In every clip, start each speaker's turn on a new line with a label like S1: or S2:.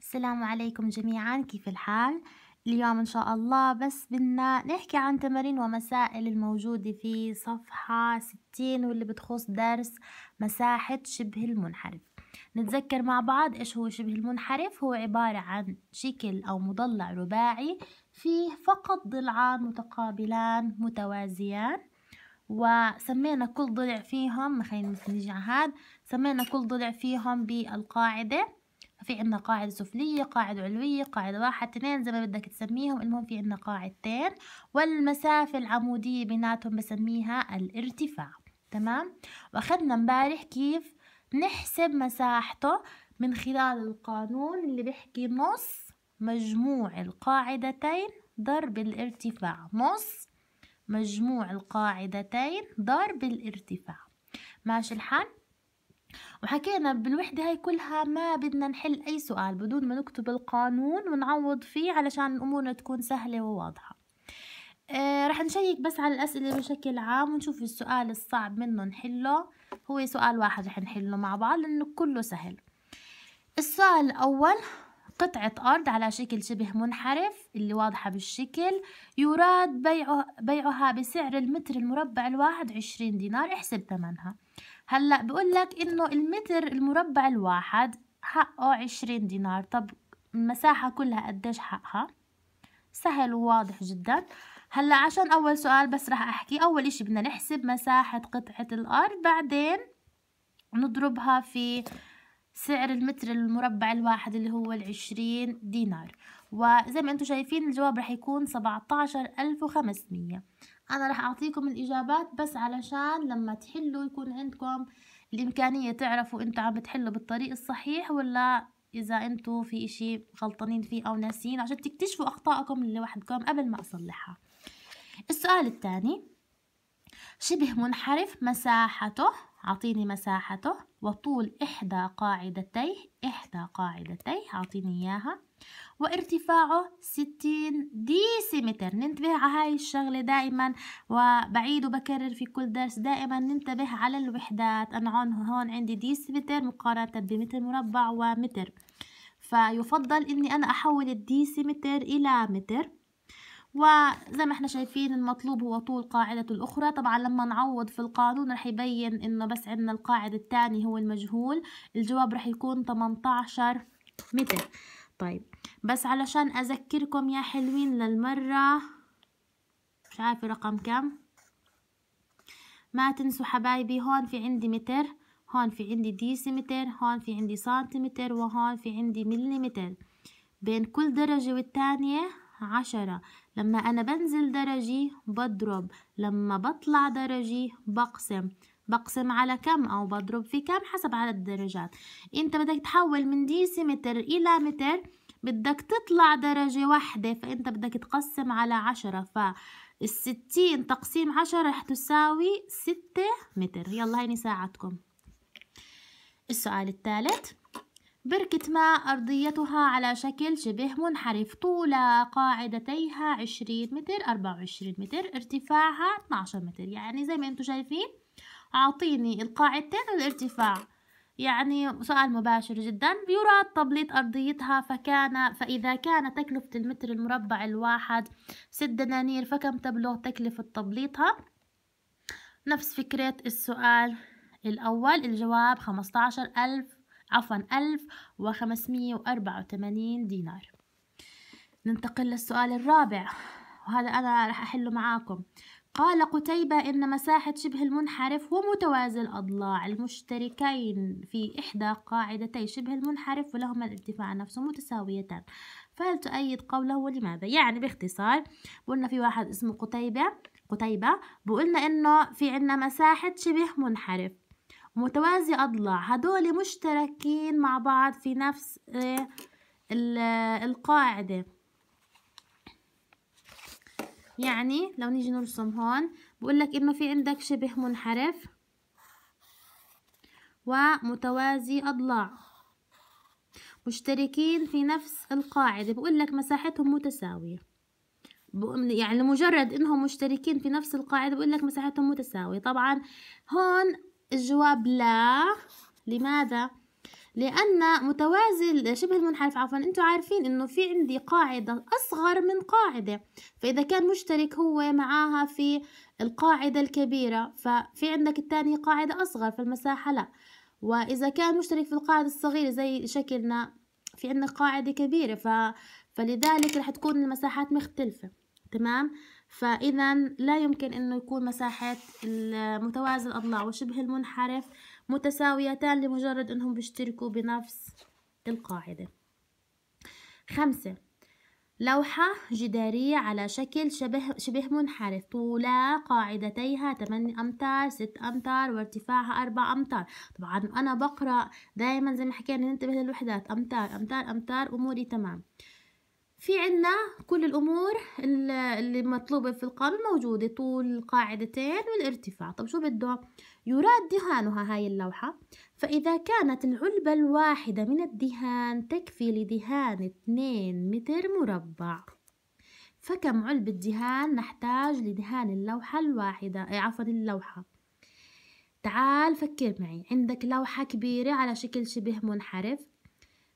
S1: السلام عليكم جميعا كيف الحال؟ اليوم إن شاء الله بس بدنا نحكي عن تمارين ومسائل الموجودة في صفحة 60 واللي بتخص درس مساحة شبه المنحرف نتذكر مع بعض إيش هو شبه المنحرف هو عبارة عن شكل أو مضلع رباعي فيه فقط ضلعان متقابلان متوازيان وسمينا كل ضلع فيهم خلينا نيجي على هذا سمينا كل ضلع فيهم بالقاعدة ففي عنا قاعدة سفلية قاعدة علوية قاعدة واحد اثنين زي ما بدك تسميهم المهم في عنا قاعدتين والمسافة العمودية بيناتهم بسميها الارتفاع تمام واخدنا امبارح كيف نحسب مساحته من خلال القانون اللي بيحكي نص مجموع القاعدتين ضرب الارتفاع نص مجموع القاعدتين ضرب الارتفاع ماشي الحال وحكينا بالوحدة هاي كلها ما بدنا نحل أي سؤال بدون ما نكتب القانون ونعوض فيه علشان أمورنا تكون سهلة وواضحة آه رح نشيك بس على الأسئلة بشكل عام ونشوف السؤال الصعب منه نحله هو سؤال واحد رح نحله مع بعض لأنه كله سهل السؤال الأول قطعة أرض على شكل شبه منحرف اللي واضحة بالشكل يراد بيعه بيعها بسعر المتر المربع الواحد عشرين دينار احسب ثمنها هلا بقول لك انه المتر المربع الواحد حقه عشرين دينار طب المساحة كلها قديش حقها سهل وواضح جدا هلا عشان اول سؤال بس رح احكي اول اشي بدنا نحسب مساحة قطعة الارض بعدين نضربها في سعر المتر المربع الواحد اللي هو العشرين دينار وزي ما انتم شايفين الجواب رح يكون سبعتاشر الف وخمسمية انا راح اعطيكم الاجابات بس علشان لما تحلوا يكون عندكم الامكانية تعرفوا انتوا عم بتحلوا بالطريق الصحيح ولا اذا انتوا في اشي غلطانين فيه او ناسيين عشان تكتشفوا اخطائكم لوحدكم قبل ما اصلحها السؤال الثاني شبه منحرف مساحته أعطيني مساحته وطول إحدى قاعدتيه إحدى قاعدتيه أعطيني إياها وارتفاعه 60 ديسيمتر ننتبه على هاي الشغلة دائما وبعيد وبكرر في كل درس دائما ننتبه على الوحدات أنا هون عندي ديسيمتر مقارنة بمتر مربع ومتر فيفضل اني انا احول الديسيمتر الى متر وزي ما احنا شايفين المطلوب هو طول قاعدة الأخرى طبعا لما نعوض في القانون رح يبين انه بس عندنا القاعدة الثاني هو المجهول الجواب رح يكون 18 متر طيب بس علشان أذكركم يا حلوين للمرة مش عارفة رقم كم ما تنسوا حبايبي هون في عندي متر هون في عندي ديسيمتر هون في عندي سنتيمتر وهون في عندي مليمتر بين كل درجة والتانية عشرة لما أنا بنزل درجي بضرب لما بطلع درجي بقسم بقسم على كم أو بضرب في كم حسب عدد الدرجات أنت بدك تحول من ديسيمتر إلى متر بدك تطلع درجة واحدة فأنت بدك تقسم على عشرة فالستين تقسيم عشرة رح تساوي ستة متر يلا هيني ساعتكم السؤال الثالث بركة ماء أرضيتها على شكل شبه منحرف طول قاعدتيها عشرين متر أربعة وعشرين متر ارتفاعها اتناشر متر يعني زي ما انتم شايفين أعطيني القاعدتين الارتفاع يعني سؤال مباشر جدا بيراد تبليط أرضيتها فكان فإذا كان تكلفة المتر المربع الواحد ست دنانير فكم تبلغ تكلفة تبليطها نفس فكرة السؤال الأول الجواب خمسة عشر ألف عفوا ألف وخمسمية وأربعة وثمانين دينار ننتقل للسؤال الرابع وهذا أنا راح أحله معاكم قال قتيبة إن مساحة شبه المنحرف ومتوازي الأضلاع المشتركين في إحدى قاعدتي شبه المنحرف ولهما الارتفاع نفسه متساويتان فهل تؤيد قوله ولماذا؟ يعني باختصار قلنا في واحد اسمه قتيبة قتيبة بقولنا إنه في عنا مساحة شبه منحرف متوازي أضلاع هدول مشتركين مع بعض في نفس آه، القاعدة يعني لو نيجي نرسم هون بقول لك انه في عندك شبه منحرف ومتوازي أضلاع مشتركين في نفس القاعدة بقول لك مساحتهم متساوية يعني لمجرد إنهم مشتركين في نفس القاعدة بقول لك مساحتهم متساوية طبعا هون الجواب لا لماذا؟ لأن متوازي شبه المنحرف عفوا أنتم عارفين إنه في عندي قاعدة أصغر من قاعدة فإذا كان مشترك هو معاها في القاعدة الكبيرة ففي عندك الثانية قاعدة أصغر فالمساحة لا وإذا كان مشترك في القاعدة الصغيرة زي شكلنا في عندنا قاعدة كبيرة ف... فلذلك رح تكون المساحات مختلفة تمام فإذا لا يمكن أنه يكون مساحة متوازي الأضلاع وشبه المنحرف متساويتان لمجرد أنهم بيشتركوا بنفس القاعدة خمسة لوحة جدارية على شكل شبه, شبه منحرف طولا قاعدتيها 8 أمتار 6 أمتار وارتفاعها 4 أمتار طبعا أنا بقرأ دائما زي ما حكينا ننتبه للوحدات أمتار أمتار أمتار أموري تمام في عنا كل الأمور اللي مطلوبة في القانون موجودة طول القاعدتين والارتفاع طب شو بده؟ يراد دهانها هاي اللوحة فإذا كانت العلبة الواحدة من الدهان تكفي لدهان 2 متر مربع فكم علبة دهان نحتاج لدهان اللوحة الواحدة إيه، عفوا اللوحة تعال فكر معي عندك لوحة كبيرة على شكل شبه منحرف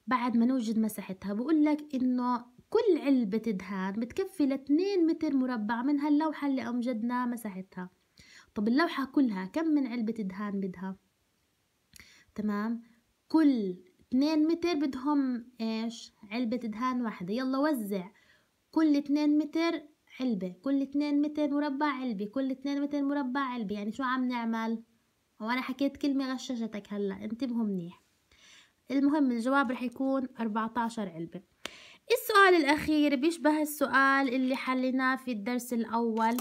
S1: بعد ما نوجد مساحتها بقول لك انه كل علبة دهان بتكفي لاتنين متر مربع من هاللوحة اللي أمجدنا مساحتها طب اللوحة كلها كم من علبة دهان بدها؟ تمام كل 2 متر بدهم ايش علبة دهان واحدة يلا وزع كل 2 متر علبة كل 2 متر مربع علبة كل 2 متر مربع علبة يعني شو عم نعمل وانا أنا حكيت كلمة غششتك هلا انتبهوا منيح المهم الجواب رح يكون 14 علبة السؤال الأخير بيشبه السؤال اللي حليناه في الدرس الأول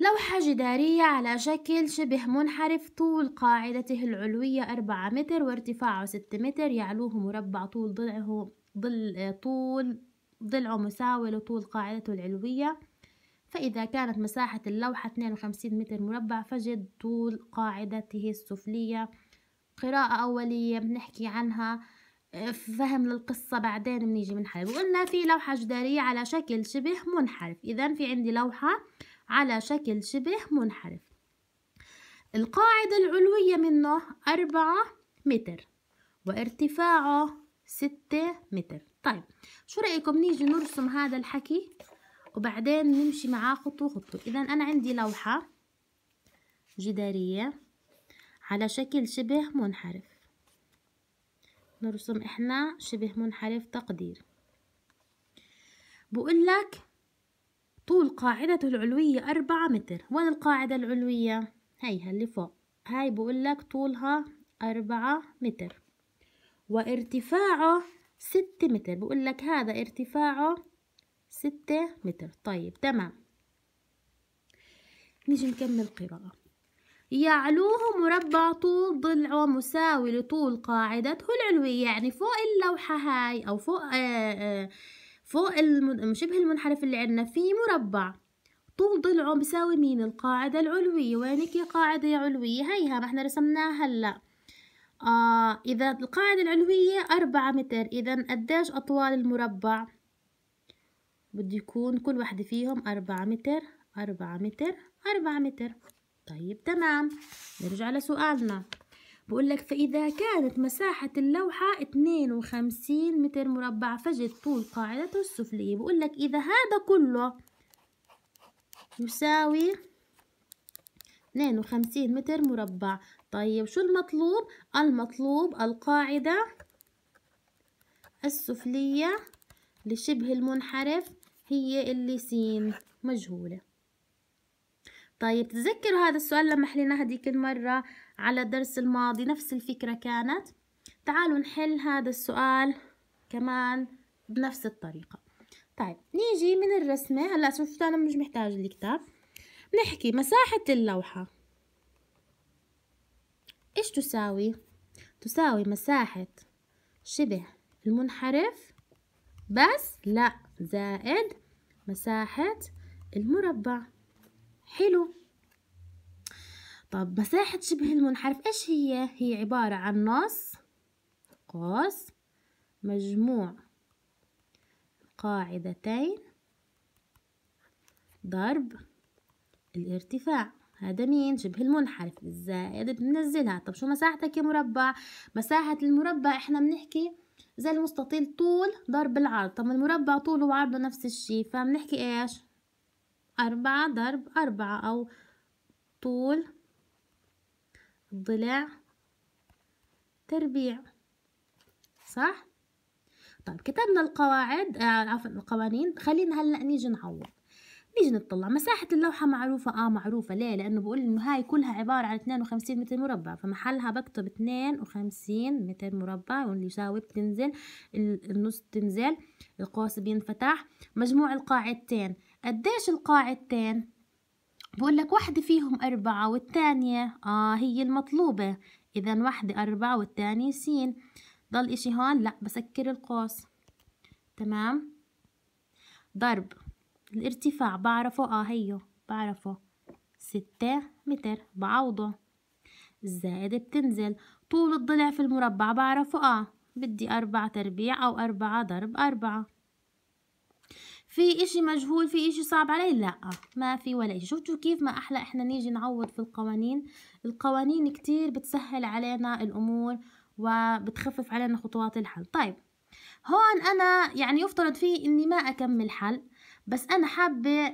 S1: لوحة جدارية على شكل شبه منحرف طول قاعدته العلوية أربعة متر وارتفاعه ست متر يعلوه مربع طول ضلعه ضل طول ضلعه مساوي لطول قاعدته العلوية فإذا كانت مساحة اللوحة 52 متر مربع فجد طول قاعدته السفلية قراءة أولية بنحكي عنها فهم للقصة بعدين بنيجي بنحلب وقلنا في لوحة جدارية على شكل شبه منحرف إذا في عندي لوحة على شكل شبه منحرف القاعدة العلوية منه أربعة متر وارتفاعه ستة متر طيب شو رأيكم نيجي نرسم هذا الحكي وبعدين نمشي معاه خطوة خطوة إذا أنا عندي لوحة جدارية على شكل شبه منحرف نرسم احنا شبه منحرف تقدير بقول لك طول قاعدته العلوية أربعة متر وين القاعدة العلوية هيها اللي فوق هاي بقول لك طولها أربعة متر وارتفاعه ستة متر بقول لك هذا ارتفاعه ستة متر طيب تمام نيجي نكمل قراءة يعلوه مربع طول ضلعه مساوي لطول قاعدته العلوية يعني فوق اللوحة هاي أو فوق آآ آه، آآ آه، فوق شبه المنحرف اللي عندنا في مربع طول ضلعه بيساوي مين القاعدة العلوية وينك يا قاعدة علوية هيها ما احنا رسمناها هلأ آه إذا القاعدة العلوية أربعة متر إذا قديش أطوال المربع بده يكون كل واحدة فيهم أربعة متر أربعة متر أربعة متر طيب تمام نرجع لسؤالنا بقول لك فإذا كانت مساحة اللوحة 52 متر مربع فجد طول قاعدته السفلية بقول لك إذا هذا كله يساوي 52 متر مربع طيب شو المطلوب؟ المطلوب القاعدة السفلية لشبه المنحرف هي اللي س مجهولة طيب تذكروا هذا السؤال لما حليناه هذيك المرة على الدرس الماضي نفس الفكرة كانت تعالوا نحل هذا السؤال كمان بنفس الطريقة طيب نيجي من الرسمة هلا شفتوا أنا مش محتاج الكتاب نحكي مساحة اللوحة إيش تساوي؟ تساوي مساحة شبه المنحرف بس لا زائد مساحة المربع حلو طب مساحة شبه المنحرف إيش هي؟ هي عبارة عن نص قوس مجموع قاعدتين ضرب الارتفاع هذا مين شبه المنحرف الزائد بننزلها طب شو مساحتك يا مربع مساحة المربع احنا بنحكي زي المستطيل طول ضرب العرض طب المربع طوله وعرضه نفس الشي فبنحكي ايش أربعة ضرب أربعة أو طول الضلع تربيع صح؟ طيب كتبنا القواعد آه، عفوا القوانين خلينا هلا نيجي نعوض نيجي نطلع مساحة اللوحة معروفة اه معروفة ليه لأنه بقول إنه هاي كلها عبارة عن اتنين وخمسين متر مربع فمحلها بكتب اتنين وخمسين متر مربع واللي يساوي بتنزل النص بتنزل القوس بينفتح مجموع القاعدتين قديش القاعدتين؟ بقول لك واحدة فيهم أربعة والتانية آه هي المطلوبة إذا واحدة أربعة والتانية سين ضل إشي هون لأ بسكر القوس تمام ضرب الارتفاع بعرفه آه هيو بعرفه ستة متر بعوضه الزائدة بتنزل طول الضلع في المربع بعرفه آه بدي أربعة تربيع أو أربعة ضرب أربعة في إشي مجهول في إشي صعب علي لا ما في ولا إشي شفتوا كيف ما أحلى إحنا نيجي نعوض في القوانين القوانين كتير بتسهل علينا الأمور وبتخفف علينا خطوات الحل طيب هون أنا يعني يفترض فيه إني ما أكمل حل بس أنا حابة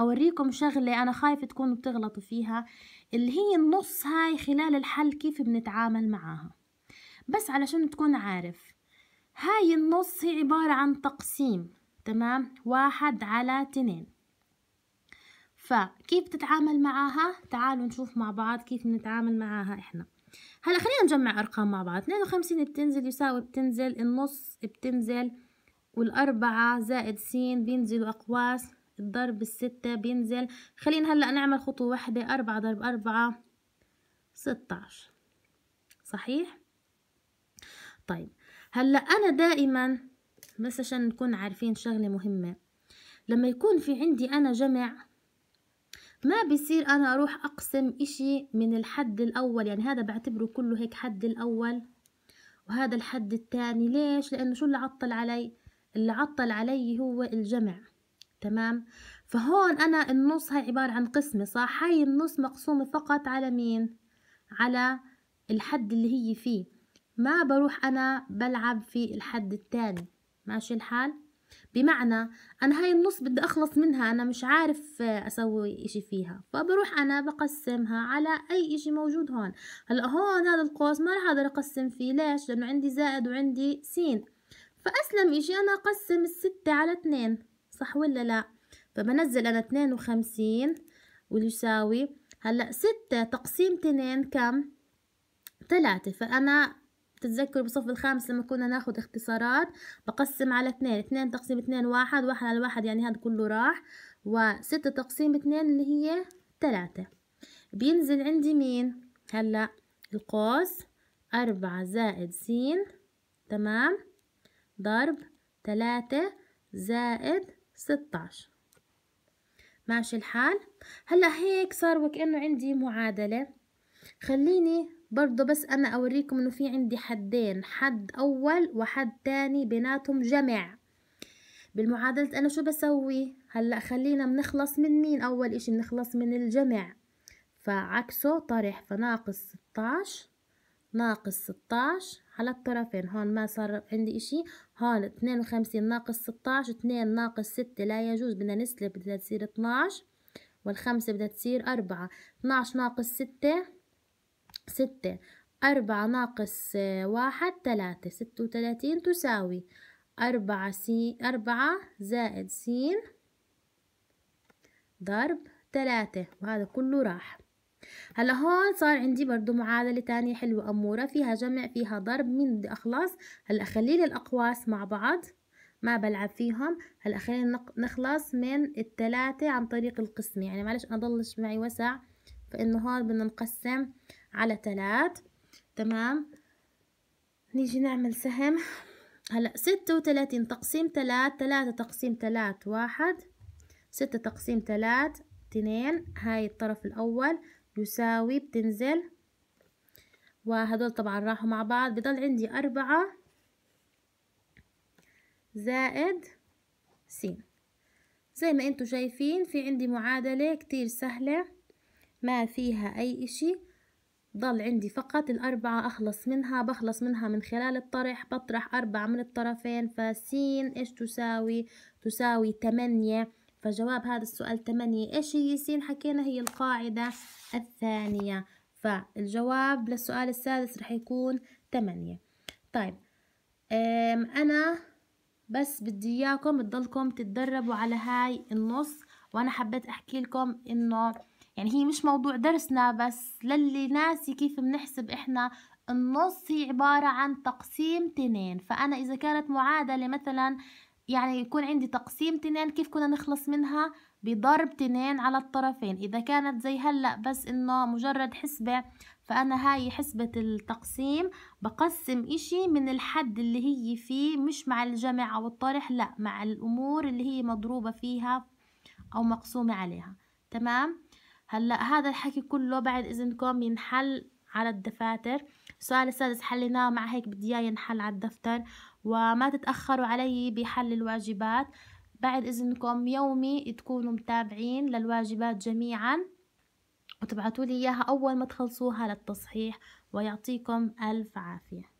S1: أوريكم شغلة أنا خايفة تكونوا بتغلطوا فيها اللي هي النص هاي خلال الحل كيف بنتعامل معاها بس علشان تكون عارف هاي النص هي عبارة عن تقسيم تمام واحد على تنين فكيف تتعامل معاها تعالوا نشوف مع بعض كيف نتعامل معاها احنا هلا خلينا نجمع ارقام مع بعض 52 بتنزل يساوي بتنزل النص بتنزل والأربعة زائد س بينزلوا أقواس الضرب الستة بينزل خلينا هلأ نعمل خطوة واحدة أربعة ضرب أربعة ستاش صحيح؟ طيب هلأ أنا دائما بس عشان نكون عارفين شغلة مهمة لما يكون في عندي أنا جمع ما بصير أنا أروح أقسم إشي من الحد الأول يعني هذا بعتبره كله هيك حد الأول وهذا الحد الثاني ليش لأنه شو اللي عطل علي اللي عطل علي هو الجمع تمام فهون أنا النص هاي عبارة عن قسمة صح هاي النص مقسومة فقط على مين على الحد اللي هي فيه ما بروح أنا بلعب في الحد الثاني ماشي الحال بمعنى أنا هاي النص بدي أخلص منها أنا مش عارف آه، أسوي إشي فيها فبروح أنا بقسمها على أي إشي موجود هون هلأ هون هذا القوس ما راح أقدر أقسم فيه ليش لأنه عندي زائد وعندي سين فأسلم إشي أنا أقسم الستة على اتنين صح ولا لا فبنزل أنا اتنين وخمسين ويساوي هلأ ستة تقسيم اتنين كم تلاتة فأنا بتتذكروا بالصف الخامس لما كنا ناخد اختصارات بقسم على اتنين اتنين تقسيم اتنين واحد واحد على واحد يعني هذا كله راح وستة تقسيم اتنين اللي هي تلاتة بينزل عندي مين هلأ القوس أربعة زائد سين تمام ضرب تلاتة زائد ستاش ماشي الحال هلأ هيك صار وكأنه عندي معادلة خليني برضو بس انا اوريكم انه في عندي حدين حد اول وحد تاني بيناتهم جمع بالمعادلة انا شو بسوي هلا خلينا بنخلص من مين اول اشي بنخلص من الجمع فعكسه طرح فناقص ستاش ناقص ستاش على الطرفين هون ما صار عندي اشي هون اتنين وخمسين ناقص ستاش اتنين ناقص ستة لا يجوز بدنا نسلب بدها تصير اتناش والخمسة بدها تصير أربعة اتناش ناقص ستة ستة أربعة ناقص واحد تلاتة ستة وتلاتين تساوي أربعة سي أربعة زائد سين ضرب تلاتة وهذا كله راح هلا هون صار عندي برضو معادلة تانية حلوة أمورة فيها جمع فيها ضرب مين بدي أخلص هلا خلي لي الأقواس مع بعض ما بلعب فيهم هلا خلينا نخلص من التلاتة عن طريق القسم يعني معلش أنا ضلش معي وسع فإنه هون بدنا نقسم على ثلاث تمام نيجي نعمل سهم هلا ستة وتلاتين تقسيم تلات تلاتة تقسيم تلات واحد ستة تقسيم تلات اتنين هاي الطرف الأول يساوي بتنزل وهدول طبعا راحوا مع بعض بضل عندي أربعة زائد س زي ما انتو شايفين في عندي معادلة كتير سهلة ما فيها أي إشي ضل عندي فقط الأربعة أخلص منها بخلص منها من خلال الطرح بطرح أربعة من الطرفين فسين إيش تساوي تساوي تمانية فجواب هذا السؤال تمانية إيش هي سين حكينا هي القاعدة الثانية فالجواب للسؤال السادس رح يكون تمانية طيب أنا بس بدي إياكم تضلكم تتدربوا على هاي النص وأنا حبيت أحكي لكم إنه يعني هي مش موضوع درسنا بس للي ناسي كيف بنحسب احنا النص هي عبارة عن تقسيم تنين فأنا إذا كانت معادلة مثلا يعني يكون عندي تقسيم تنين كيف كنا نخلص منها بضرب تنين على الطرفين إذا كانت زي هلأ بس إنه مجرد حسبة فأنا هاي حسبة التقسيم بقسم إشي من الحد اللي هي فيه مش مع الجمع أو الطرح لأ مع الأمور اللي هي مضروبة فيها أو مقسومة عليها تمام؟ هلا هذا الحكي كله بعد اذنكم ينحل على الدفاتر السؤال السادس حليناه مع هيك بدي اياه ينحل على الدفتر وما تتاخروا علي بحل الواجبات بعد اذنكم يومي تكونوا متابعين للواجبات جميعا وتبعتوا لي اياها اول ما تخلصوها للتصحيح ويعطيكم الف عافيه